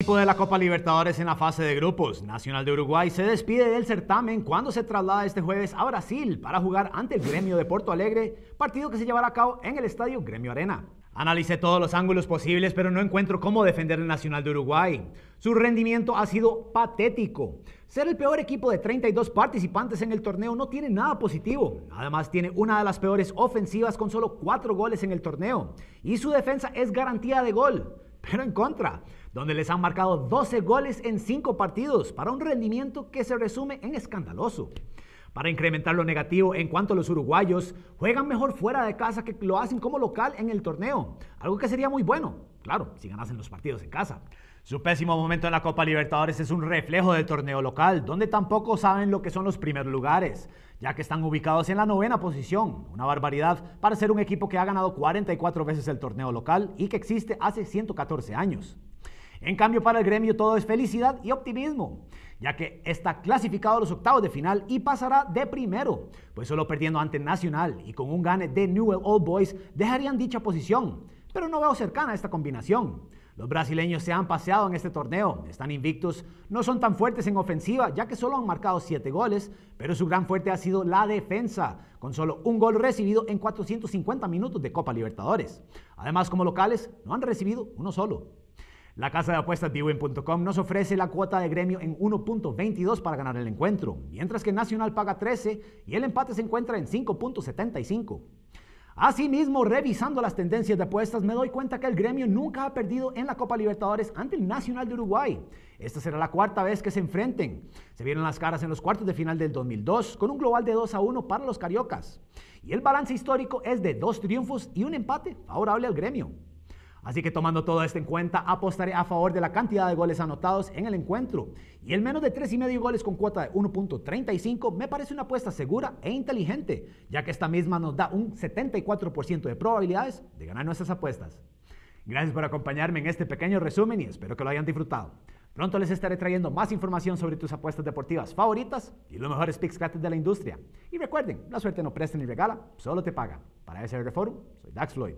El equipo de la Copa Libertadores en la fase de grupos. Nacional de Uruguay se despide del certamen cuando se traslada este jueves a Brasil para jugar ante el Gremio de Porto Alegre, partido que se llevará a cabo en el estadio Gremio Arena. Analicé todos los ángulos posibles, pero no encuentro cómo defender el Nacional de Uruguay. Su rendimiento ha sido patético. Ser el peor equipo de 32 participantes en el torneo no tiene nada positivo. Además, tiene una de las peores ofensivas con solo 4 goles en el torneo. Y su defensa es garantía de gol, pero en contra donde les han marcado 12 goles en 5 partidos para un rendimiento que se resume en escandaloso. Para incrementar lo negativo en cuanto a los uruguayos, juegan mejor fuera de casa que lo hacen como local en el torneo, algo que sería muy bueno, claro, si ganasen los partidos en casa. Su pésimo momento en la Copa Libertadores es un reflejo del torneo local, donde tampoco saben lo que son los primeros lugares, ya que están ubicados en la novena posición, una barbaridad para ser un equipo que ha ganado 44 veces el torneo local y que existe hace 114 años. En cambio, para el gremio todo es felicidad y optimismo, ya que está clasificado a los octavos de final y pasará de primero, pues solo perdiendo ante Nacional y con un gane de Newell Old Boys dejarían dicha posición, pero no veo cercana esta combinación. Los brasileños se han paseado en este torneo, están invictos, no son tan fuertes en ofensiva, ya que solo han marcado 7 goles, pero su gran fuerte ha sido la defensa, con solo un gol recibido en 450 minutos de Copa Libertadores. Además, como locales, no han recibido uno solo. La casa de apuestas bwin.com nos ofrece la cuota de gremio en 1.22 para ganar el encuentro, mientras que Nacional paga 13 y el empate se encuentra en 5.75. Asimismo, revisando las tendencias de apuestas, me doy cuenta que el gremio nunca ha perdido en la Copa Libertadores ante el Nacional de Uruguay. Esta será la cuarta vez que se enfrenten. Se vieron las caras en los cuartos de final del 2002 con un global de 2 a 1 para los cariocas. Y el balance histórico es de dos triunfos y un empate favorable al gremio. Así que tomando todo esto en cuenta, apostaré a favor de la cantidad de goles anotados en el encuentro. Y el menos de y medio goles con cuota de 1.35 me parece una apuesta segura e inteligente, ya que esta misma nos da un 74% de probabilidades de ganar nuestras apuestas. Gracias por acompañarme en este pequeño resumen y espero que lo hayan disfrutado. Pronto les estaré trayendo más información sobre tus apuestas deportivas favoritas y los mejores picks gratis de la industria. Y recuerden, la suerte no presta ni regala, solo te paga. Para SR Forum, soy Dax Floyd.